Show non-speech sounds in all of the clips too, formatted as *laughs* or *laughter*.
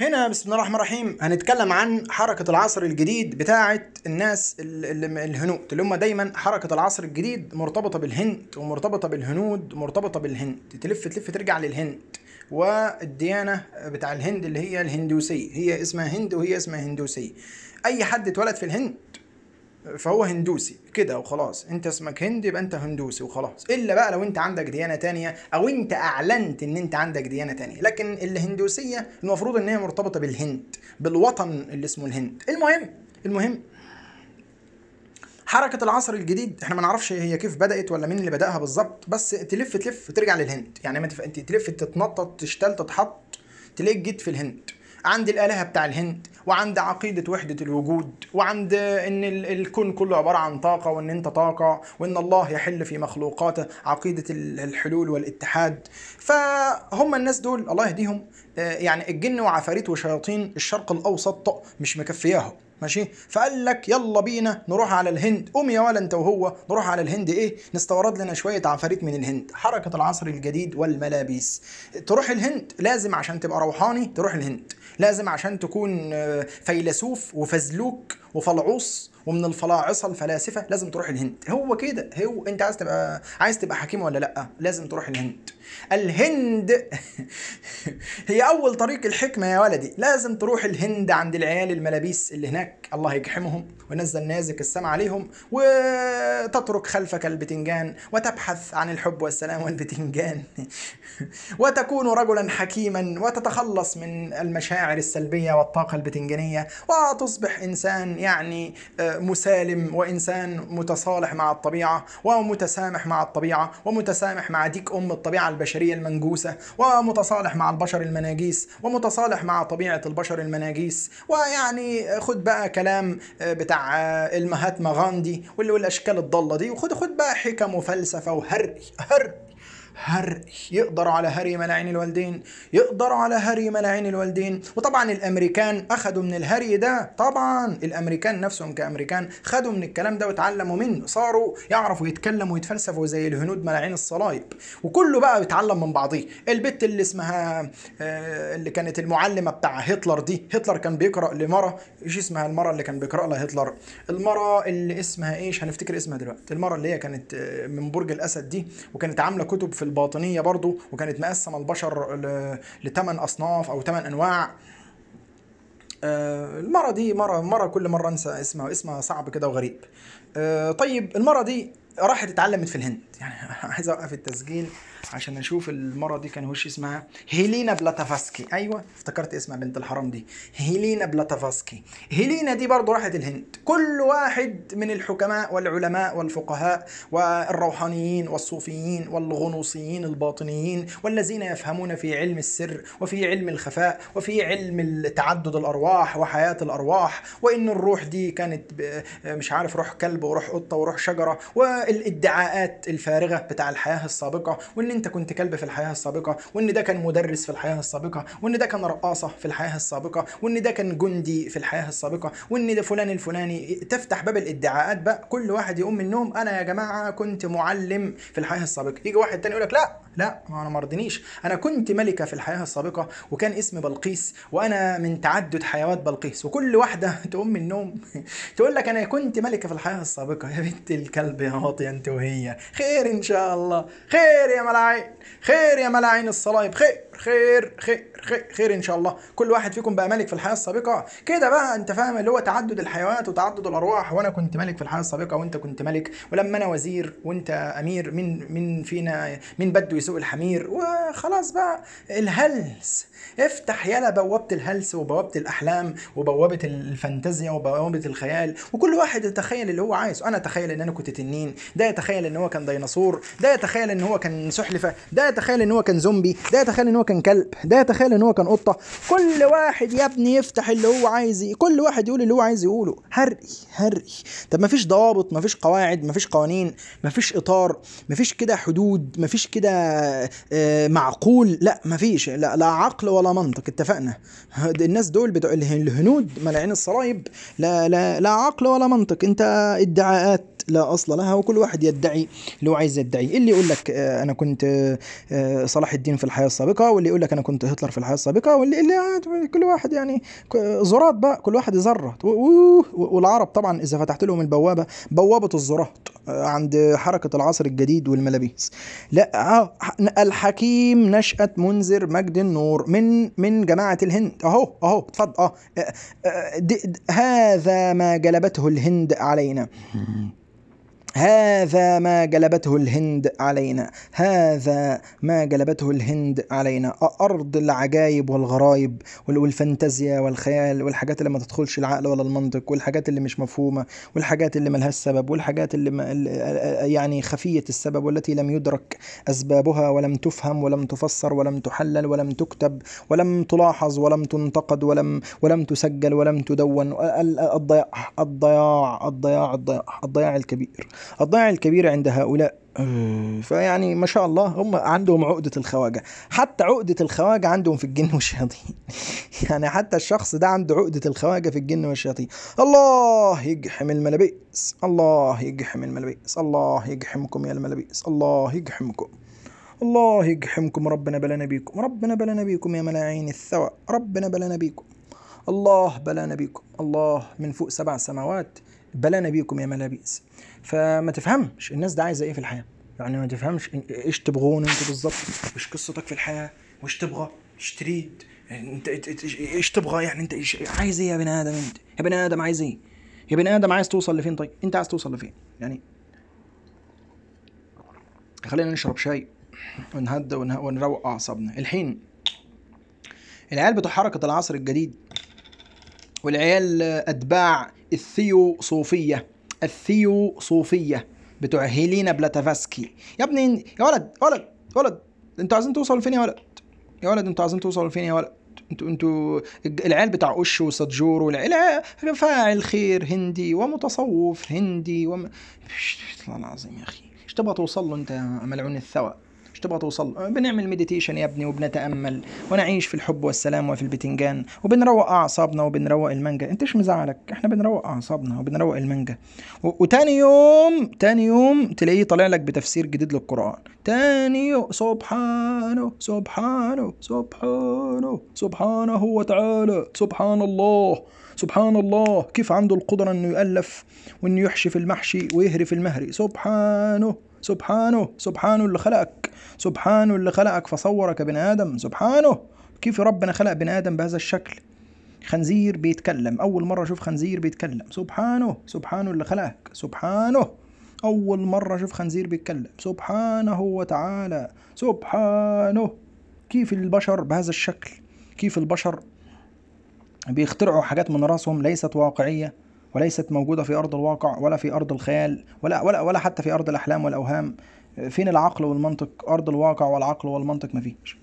هنا بسم الله الرحمن الرحيم هنتكلم عن حركة العصر الجديد بتاعة الناس الهنود اللي هم دايما حركة العصر الجديد مرتبطة بالهند ومرتبطة بالهنود مرتبطة بالهند تلف تلف ترجع للهند والديانة بتاع الهند اللي هي الهندوسية هي اسمها هند وهي اسمها هندوسية أي حد اتولد في الهند فهو هندوسي كده وخلاص انت اسمك هند يبقى انت هندوسي وخلاص الا بقى لو انت عندك ديانه تانية او انت اعلنت ان انت عندك ديانه تانية لكن الهندوسيه المفروض ان هي مرتبطه بالهند بالوطن اللي اسمه الهند المهم المهم حركة العصر الجديد احنا ما نعرفش هي كيف بدأت ولا مين اللي بدأها بالظبط بس تلف تلف وترجع للهند يعني ما تلف تتنطط تشتل تتحط تلاقيك جيت في الهند عند الآلهة بتاع الهند وعند عقيدة وحدة الوجود وعند إن الكون كله عبارة عن طاقة وإن أنت طاقة وإن الله يحل في مخلوقاته عقيدة الحلول والاتحاد فهم الناس دول الله يهديهم آه، يعني الجن وعفاريت وشياطين الشرق الأوسط مش مكفياهم ماشي فقال لك يلا بينا نروح على الهند قوم يا ولا انت وهو نروح على الهند ايه نستورد لنا شويه عفاريت من الهند حركه العصر الجديد والملابس تروح الهند لازم عشان تبقى روحاني تروح الهند لازم عشان تكون آه، فيلسوف وفزلوك وفلعوص ومن الفلاعصه الفلاسفه لازم تروح الهند هو كده هو انت عايز تبقى عايز تبقى حكيم ولا لا لازم تروح الهند الهند *laughs* هي اول طريق الحكمه يا ولدي لازم تروح الهند عند العيال الملابيس اللي هناك الله يجحمهم ونزل نازك السماء عليهم وتترك خلفك البتنجان وتبحث عن الحب والسلام والبتنجان *laughs* وتكون رجلا حكيما وتتخلص من المشاعر السلبية والطاقة البتنجانية وتصبح إنسان يعني آه، مسالم وإنسان متصالح مع الطبيعة ومتسامح مع الطبيعة ومتسامح مع ديك أم الطبيعة البشرية المنجوسة ومتصالح مع البشر المناجيس ومتصالح مع طبيعة البشر المناجيس ويعني آه، خد بقى كلام آه، بتاع بتاع المهاتما غاندي ولا والاشكال الضاله دي وخد خد بقى حكم وفلسفه وهري هري هر يقدروا على هري ملاعين الوالدين يقدروا على هري ملاعين الوالدين وطبعا الامريكان اخذوا من الهري ده طبعا الامريكان نفسهم كامريكان خدوا من الكلام ده واتعلموا منه صاروا يعرفوا يتكلموا ويتفلسفوا زي الهنود ملاعين الصلايب وكله بقى بيتعلم من بعضيه البت اللي اسمها آه، اللي كانت المعلمه بتاع هتلر دي هتلر كان بيقرا لمره ايش اسمها المره اللي كان بيقرا لها هتلر المره اللي اسمها ايش هنفتكر اسمها دلوقتي المره اللي هي كانت آه، من برج الاسد دي وكانت عامله كتب في الباطنيه برضو وكانت مقسمه البشر لثمان اصناف او ثمان انواع آه، المرة دي مرة مرة كل مرة انسى اسمها اسمها صعب كده وغريب. آه، طيب المرة دي راحت اتعلمت في الهند يعني *laughs* عايز اوقف التسجيل عشان اشوف المره دي كان وش اسمها هيلينا بلاتافاسكي ايوه افتكرت اسمها بنت الحرام دي هيلينا بلاتافاسكي هيلينا دي برضه راحت الهند كل واحد من الحكماء والعلماء والفقهاء والروحانيين والصوفيين والغنوصيين الباطنيين والذين يفهمون في علم السر وفي علم الخفاء وفي علم تعدد الارواح وحياه الارواح وان الروح دي كانت مش عارف روح كلب وروح قطه وروح شجره و الادعاءات الفارغه بتاع الحياه السابقه وان انت كنت كلب في الحياه السابقه وان ده كان مدرس في الحياه السابقه وان ده كان رقاصه في الحياه السابقه وان ده كان جندي في الحياه السابقه وان ده فلان الفلاني تفتح باب الادعاءات بقى كل واحد يقوم منهم انا يا جماعه كنت معلم في الحياه السابقه يجي واحد تاني يقول لك لا لا ما انا ما رضنيش انا كنت ملكه في الحياه السابقه وكان اسمي بلقيس وانا من تعدد حيوات بلقيس وكل واحده *laughs* تقوم من النوم *laughs* تقول لك انا كنت ملكه في الحياه السابقه يا بنت الكلب يا واطيه انت وهي خير ان شاء الله خير يا ملاعين خير يا ملاعين الصلايب خير خير خير خير, خير ان شاء الله كل واحد فيكم بقى ملك في الحياه السابقه كده بقى انت فاهم اللي هو تعدد الحيوانات وتعدد الارواح وانا كنت ملك في الحياه السابقه وانت كنت ملك ولما انا وزير وانت امير مين مين فينا مين بده يسوق الحمير وخلاص بقى الهلس افتح يلا بوابة الهلس وبوابة الأحلام وبوابة الفانتازيا وبوابة الخيال وكل واحد يتخيل اللي هو عايزه أنا أتخيل إن أنا كنت تنين ده يتخيل إن هو كان ديناصور ده يتخيل إن هو كان سحلفة ده يتخيل إن هو كان زومبي ده يتخيل إن هو كان كلب ده يتخيل إن هو كان قطة كل واحد يا ابني يفتح اللي هو عايزه كل واحد يقول اللي هو عايز يقوله هرقي هرقي طب مفيش ضوابط مفيش قواعد مفيش قوانين مفيش إطار مفيش كده حدود مفيش كده آه، معقول لا مفيش لا, لا عقل ولا منطق اتفقنا الناس دول بتوع الهنود ملعين الصرايب لا لا لا عقل ولا منطق انت ادعاءات لا اصل لها وكل واحد يدعي اللي هو عايز يدعي اللي يقول لك آه، انا كنت آه، صلاح الدين في الحياه السابقه واللي يقول لك انا كنت هتلر في الحياه السابقه واللي اللي كل واحد يعني زرات بقى كل واحد يزرط والعرب طبعا اذا فتحت لهم البوابه بوابه الزراط عند حركه العصر الجديد والملابيس لا الحكيم نشأة منذر مجد النور من من جماعة الهند أهو أهو اتفضل أه, آه،, آه، هذا ما جلبته الهند علينا هذا ما جلبته الهند علينا هذا ما جلبته الهند علينا أرض العجايب والغرايب والفانتازيا والخيال والحاجات اللي ما تدخلش العقل ولا المنطق والحاجات اللي مش مفهومة والحاجات اللي ملهاش سبب والحاجات اللي ما يعني خفية السبب والتي لم يدرك أسبابها ولم تفهم ولم تفسر ولم تحلل ولم تكتب ولم تلاحظ ولم تنتقد ولم ولم تسجل ولم تدون الضياع الضياع الضياع الضياع الضياع الكبير الضيعة الكبيرة عند هؤلاء فيعني ما شاء الله هم عندهم عقدة الخواجة حتى عقدة الخواجة عندهم في الجن والشياطين *laughs* يعني حتى الشخص ده عنده عقدة الخواجة في الجن والشياطين الله يجحم الملابئس الله يجحم الملابئس الله يجحمكم يا الملابئس الله يجحمكم الله يجحمكم ربنا بلا نبيكم ربنا بلا نبيكم يا ملاعين الثوى ربنا بلا نبيكم الله بلا نبيكم الله من فوق سبع سماوات بلا نبيكم يا ملابيس فما تفهمش الناس ده عايزه ايه في الحياه يعني ما تفهمش ايش تبغون انت بالظبط ايش قصتك في الحياه وايش تبغى ايش تريد انت ايش تبغى يعني انت ايش عايز ايه يا بني ادم انت يا بني ادم عايز ايه يا بني ادم عايز توصل لفين طيب انت عايز توصل لفين يعني خلينا نشرب شاي ونهدى ونروق اعصابنا الحين العيال بتوع حركه العصر الجديد والعيال اتباع الثيوصوفية الثيوصوفية بتوع هيلينا بلاتافاسكي يا ابني يا ولد ولد ولد انتوا عايزين توصلوا فين يا ولد يا ولد انتوا عايزين توصلوا فين يا ولد انتوا انتوا العيال بتاع اوش وساتجور والعيال فاعل خير هندي ومتصوف هندي وم... *laughs* الله العظيم يا اخي ايش تبغى توصل له انت ملعون الثواب مش تبغى توصل بنعمل مديتيشن يا ابني وبنتامل ونعيش في الحب والسلام وفي البتنجان وبنروق اعصابنا وبنروق المانجا انت مش مزعلك احنا بنروق اعصابنا وبنروق المانجا وتاني يوم تاني يوم تلاقيه طالع لك بتفسير جديد للقران تاني يوم سبحانه سبحانه سبحانه سبحانه وتعالى سبحان الله سبحان الله كيف عنده القدرة أنه يؤلف وأنه يحشي في المحشي ويهري في المهري سبحانه سبحانه سبحانه اللي خلقك سبحانه اللي خلقك فصورك بني آدم سبحانه كيف ربنا خلق بني آدم بهذا الشكل خنزير بيتكلم أول مرة أشوف خنزير بيتكلم سبحانه سبحانه اللي خلقك سبحانه أول مرة أشوف خنزير بيتكلم سبحانه وتعالى سبحانه كيف البشر بهذا الشكل كيف البشر بيخترعوا حاجات من راسهم ليست واقعية وليست موجودة في أرض الواقع ولا في أرض الخيال ولا ولا ولا حتى في أرض الأحلام والأوهام فين العقل والمنطق أرض الواقع والعقل والمنطق مفيش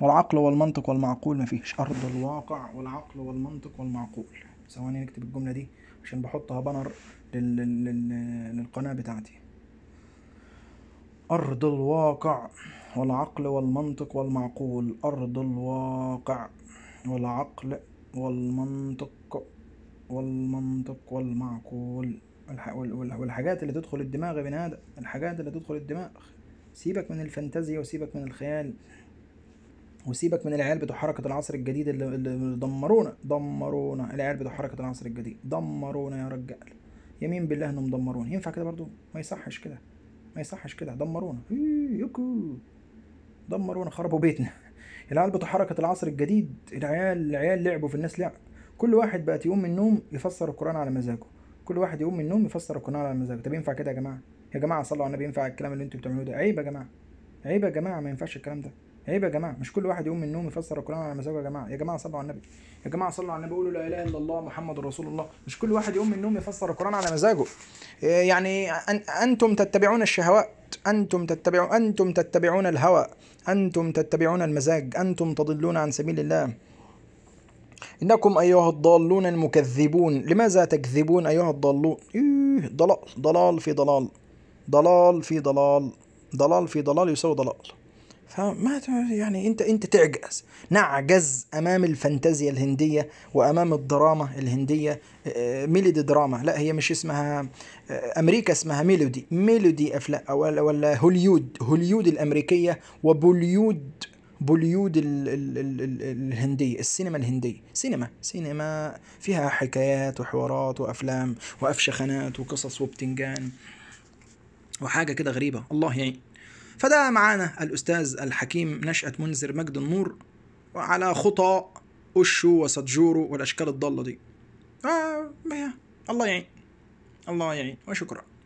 والعقل والمنطق والمعقول مفيش أرض الواقع والعقل والمنطق والمعقول ثواني نكتب الجملة دي عشان بحطها بانر لل... لل... للقناة بتاعتي أرض الواقع والعقل والمنطق والمعقول أرض الواقع والعقل والمنطق والمنطق والمعقول والحاجات اللي تدخل الدماغ يا بني آدم الحاجات اللي تدخل الدماغ سيبك من الفانتازيا وسيبك من الخيال وسيبك من العيال بتوع حركة العصر الجديد اللي, اللي دمرونا دمرونا العيال بتوع حركة العصر الجديد دمرونا يا رجال يمين بالله انهم دمرونا ينفع كده برضو ما يصحش كده ما يصحش كده دمرونا يوكو دمرونا خربوا بيتنا العيال بتوع حركة العصر الجديد العيال العيال لعبوا في الناس لعب كل واحد بقى يقوم من النوم يفسر القرآن على مزاجه كل واحد يقوم من النوم يفسر القرآن على مزاجه طب ينفع كده يا جماعة يا جماعة صلوا على النبي ينفع الكلام اللي انتوا بتعملوه ده عيب يا جماعة عيب يا جماعة ما ينفعش الكلام ده عيب يا جماعه مش كل واحد يقوم من النوم يفسر القران على مزاجه يا جماعه يا جماعه صلوا على النبي يا جماعه صلوا على النبي قولوا لا اله الا الله محمد رسول الله مش كل واحد يقوم من النوم يفسر القران على مزاجه إيه، يعني انتم تتبعون الشهوات انتم تتبعون انتم تتبعون الهوى انتم تتبعون المزاج انتم تضلون عن سبيل الله إنكم أيها الضالون المكذبون لماذا تكذبون أيها الضالون إيه ضلال ضلال في ضلال ضلال في ضلال ضلال في ضلال يساوي ضلال فما يعني انت انت تعجز نعجز امام الفانتازيا الهنديه وامام الدراما الهنديه آه، آه، ميلودي دراما لا هي مش اسمها آه، امريكا اسمها ميلودي ميلودي افلام ولا هوليود هوليود الامريكيه وبوليود بوليود ال الهندية السينما الهندية سينما سينما فيها حكايات وحوارات وأفلام وأفشخانات وقصص وبتنجان وحاجة كده غريبة الله يعين فده معانا الأستاذ الحكيم نشأة منذر مجد النور وعلى خطى أشه وسجوره والأشكال الضالة دي آه الله يعين الله يعين وشكرا